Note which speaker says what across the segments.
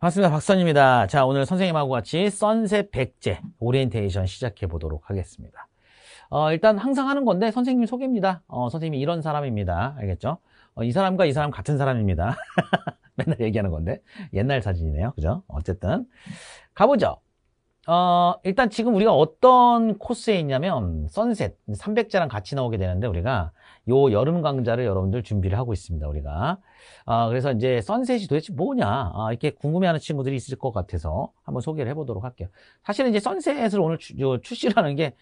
Speaker 1: 반갑습니다. 박선입니다. 자, 오늘 선생님하고 같이 선셋 백제 오리엔테이션 시작해 보도록 하겠습니다. 어, 일단 항상 하는 건데 선생님 소개입니다. 어, 선생님이 이런 사람입니다. 알겠죠? 어, 이 사람과 이 사람 같은 사람입니다. 맨날 얘기하는 건데 옛날 사진이네요. 그죠? 어쨌든 가보죠. 어, 일단 지금 우리가 어떤 코스에 있냐면 선셋 300제랑 같이 나오게 되는데 우리가 요 여름 강좌를 여러분들 준비를 하고 있습니다. 우리가 아, 그래서 이제 선셋이 도대체 뭐냐 아, 이렇게 궁금해하는 친구들이 있을 것 같아서 한번 소개를 해보도록 할게요. 사실은 이제 선셋을 오늘 출시라는 게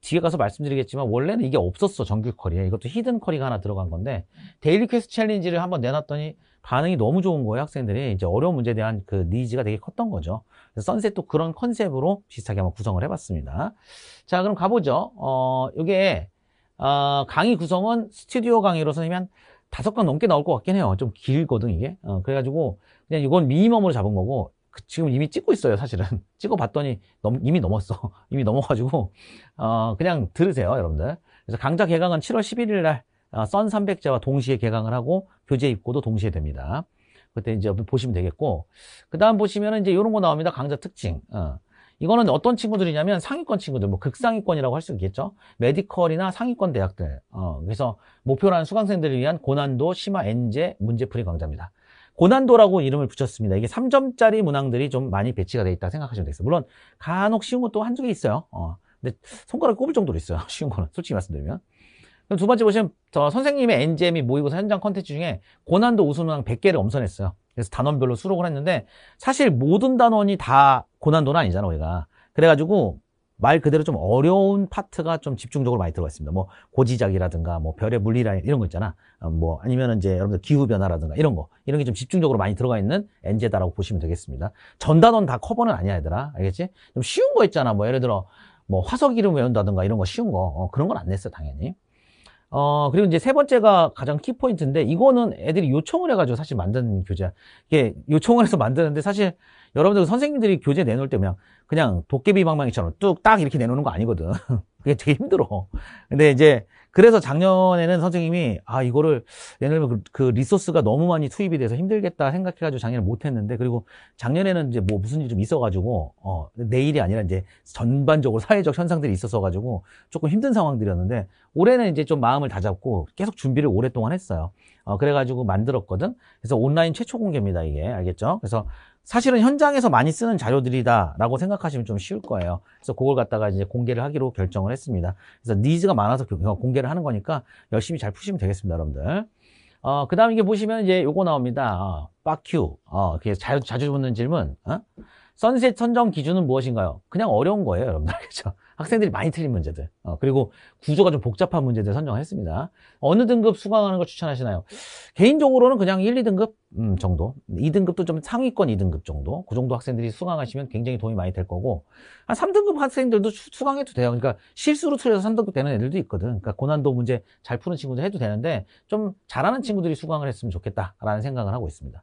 Speaker 1: 뒤에 가서 말씀드리겠지만 원래는 이게 없었어 정규 커리에 이것도 히든 커리가 하나 들어간 건데 데일리 퀘스트 챌린지를 한번 내놨더니 반응이 너무 좋은 거예요 학생들이 이제 어려운 문제에 대한 그 니즈가 되게 컸던 거죠 그래서 선셋도 그런 컨셉으로 비슷하게 한번 구성을 해봤습니다 자 그럼 가보죠 어 이게 어, 강의 구성은 스튜디오 강의로 선생님이 한 다섯 건 넘게 나올 것 같긴 해요. 좀 길거든 이게. 어, 그래가지고 그냥 이건 미니멈으로 잡은 거고 그, 지금 이미 찍고 있어요 사실은. 찍어봤더니 넘, 이미 넘었어. 이미 넘어가지고 어, 그냥 들으세요 여러분들. 그래서 강좌 개강은 7월 11일 날 어, 썬 300자와 동시에 개강을 하고 교재 입고도 동시에 됩니다. 그때 이제 보시면 되겠고 그 다음 보시면은 이제 요런거 나옵니다. 강좌 특징. 어. 이거는 어떤 친구들이냐면 상위권 친구들, 뭐 극상위권이라고 할 수 있겠죠. 메디컬이나 상위권 대학들. 어, 그래서 목표라는 수강생들을 위한 고난도 심화 엔제 문제풀이 강좌입니다. 고난도라고 이름을 붙였습니다. 이게 3점짜리 문항들이 좀 많이 배치가 돼 있다 생각하시면 되겠어요. 물론 간혹 쉬운 것도 한두 개 있어요. 어, 근데 손가락 꼽을 정도로 있어요. 쉬운 거는 솔직히 말씀드리면. 그럼 두 번째 보시면 저 선생님의 엔제미 모의고사 현장 컨텐츠 중에 고난도 우수문항 100개를 엄선했어요. 그래서 단원별로 수록을 했는데 사실 모든 단원이 다 고난도는 아니잖아 우리가 그래가지고 말 그대로 좀 어려운 파트가 좀 집중적으로 많이 들어가 있습니다. 뭐 고지작이라든가 뭐 별의 물리라인 이런 거 있잖아. 음, 뭐 아니면 이제 여러분들 기후 변화라든가 이런 거 이런 게 좀 집중적으로 많이 들어가 있는 엔제다라고 보시면 되겠습니다. 전단원 다 커버는 아니야 얘들아. 알겠지? 좀 쉬운 거 있잖아. 뭐 예를 들어 뭐 화석 이름 외운다든가 이런 거 쉬운 거 어, 그런 건 안 냈어 당연히. 어, 그리고 이제 세 번째가 가장 키포인트인데, 이거는 애들이 요청을 해가지고 사실 만드는 교재야. 이게 요청을 해서 만드는데, 사실 여러분들 선생님들이 교재 내놓을 때 그냥 그냥 도깨비 방망이처럼 뚝딱 이렇게 내놓는 거 아니거든 그게 되게 힘들어 근데 이제 그래서 작년에는 선생님이 아 이거를 내놓으면 그, 그, 리소스가 너무 많이 투입이 돼서 힘들겠다 생각해가지고 작년에 못했는데 그리고 작년에는 이제 뭐 무슨 일이 좀 있어가지고 어 내일이 아니라 이제 전반적으로 사회적 현상들이 있어서 가지고 조금 힘든 상황들이었는데 올해는 이제 좀 마음을 다잡고 계속 준비를 오랫동안 했어요 어 그래가지고 만들었거든 그래서 온라인 최초 공개입니다 이게 알겠죠 그래서 사실은 현장에서 많이 쓰는 자료들이다라고 생각하시면 좀 쉬울 거예요. 그래서 그걸 갖다가 이제 공개를 하기로 결정을 했습니다. 그래서 니즈가 많아서 어, 공개를 하는 거니까 열심히 잘 푸시면 되겠습니다, 여러분들. 어, 그 다음 이게 보시면 이제 요거 나옵니다. 어, 큐 어, 그게 자, 자주 묻는 질문. 어? 선셋 선정 기준은 무엇인가요? 그냥 어려운 거예요, 여러분들. 그죠? 학생들이 많이 틀린 문제들 어, 그리고 구조가 좀 복잡한 문제들 선정했습니다 어느 등급 수강하는 걸 추천하시나요? 개인적으로는 그냥 1, 2등급 음, 정도 2등급도 좀 상위권 2등급 정도 그 정도 학생들이 수강하시면 굉장히 도움이 많이 될 거고 한 3등급 학생들도 수강해도 돼요 그러니까 실수로 틀려서 3등급 되는 애들도 있거든 그러니까 고난도 문제 잘 푸는 친구들 해도 되는데 좀 잘하는 친구들이 수강을 했으면 좋겠다라는 생각을 하고 있습니다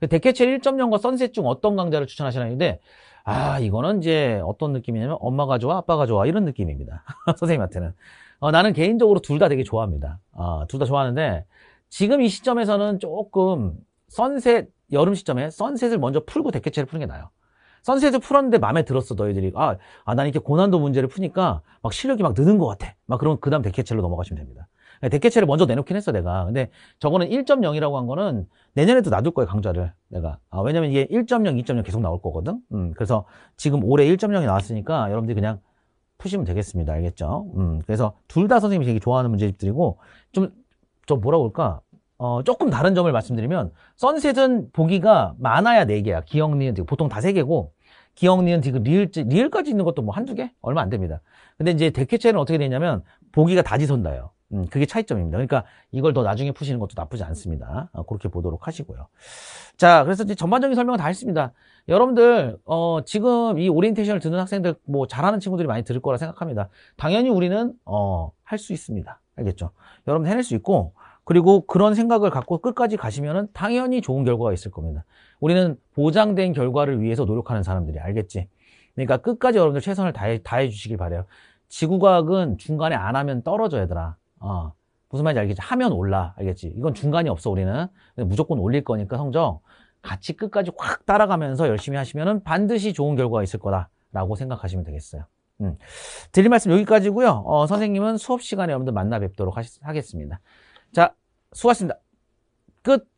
Speaker 1: 그 대개체 1.0과 선셋 중 어떤 강좌를 추천하시나요? 근데 아, 이거는 이제 어떤 느낌이냐면 엄마가 좋아, 아빠가 좋아 이런 느낌입니다. 선생님한테는. 어, 나는 개인적으로 둘 다 되게 좋아합니다. 어, 아, 둘 다 좋아하는데 지금 이 시점에서는 조금 선셋, 여름 시점에 선셋을 먼저 풀고 대개체를 푸는 게 나아요. 선셋을 풀었는데 마음에 들었어, 너희들이. 아, 아, 난 이렇게 고난도 문제를 푸니까 막 실력이 막 느는 것 같아. 막 그런 그 다음 대개체로 넘어가시면 됩니다. 네, 대개체를 먼저 내놓긴 했어 내가 근데 저거는 1.0이라고 한 거는 내년에도 놔둘 거예요 강좌를 내가 아, 왜냐면 이게 1.0, 2.0 계속 나올 거거든 음, 그래서 지금 올해 1.0이 나왔으니까 여러분들이 그냥 푸시면 되겠습니다 알겠죠 음, 그래서 둘 다 선생님이 되게 좋아하는 문제집들이고 좀저 뭐라고 할까 어, 조금 다른 점을 말씀드리면 선셋은 보기가 많아야 4개야 기억, 니은, 보통 다 3개고 기억, 니은, 디귿, 그 리을, 리을까지 있는 것도 뭐 한두 개? 얼마 안 됩니다 근데 이제 대개체는 어떻게 되냐면 보기가 다지선다요 음, 그게 차이점입니다. 그러니까 이걸 더 나중에 푸시는 것도 나쁘지 않습니다. 아, 그렇게 보도록 하시고요. 자, 그래서 이제 전반적인 설명은 다 했습니다. 여러분들, 어, 지금 이 오리엔테이션을 듣는 학생들 뭐 잘하는 친구들이 많이 들을 거라 생각합니다. 당연히 우리는, 어, 할 수 있습니다. 알겠죠? 여러분 해낼 수 있고, 그리고 그런 생각을 갖고 끝까지 가시면은 당연히 좋은 결과가 있을 겁니다. 우리는 보장된 결과를 위해서 노력하는 사람들이 알겠지? 그러니까 끝까지 여러분들 최선을 다해, 다해 주시길 바래요. 지구과학은 중간에 안 하면 떨어져 얘들라 어, 무슨 말인지 알겠지? 하면 올라. 알겠지? 이건 중간이 없어, 우리는. 무조건 올릴 거니까 성적 같이 끝까지 확 따라가면서 열심히 하시면은 반드시 좋은 결과가 있을 거다라고 생각하시면 되겠어요. 음. 드릴 말씀 여기까지고요. 어, 선생님은 수업 시간에 여러분들 만나 뵙도록 하시, 하겠습니다. 자, 수고하셨습니다. 끝!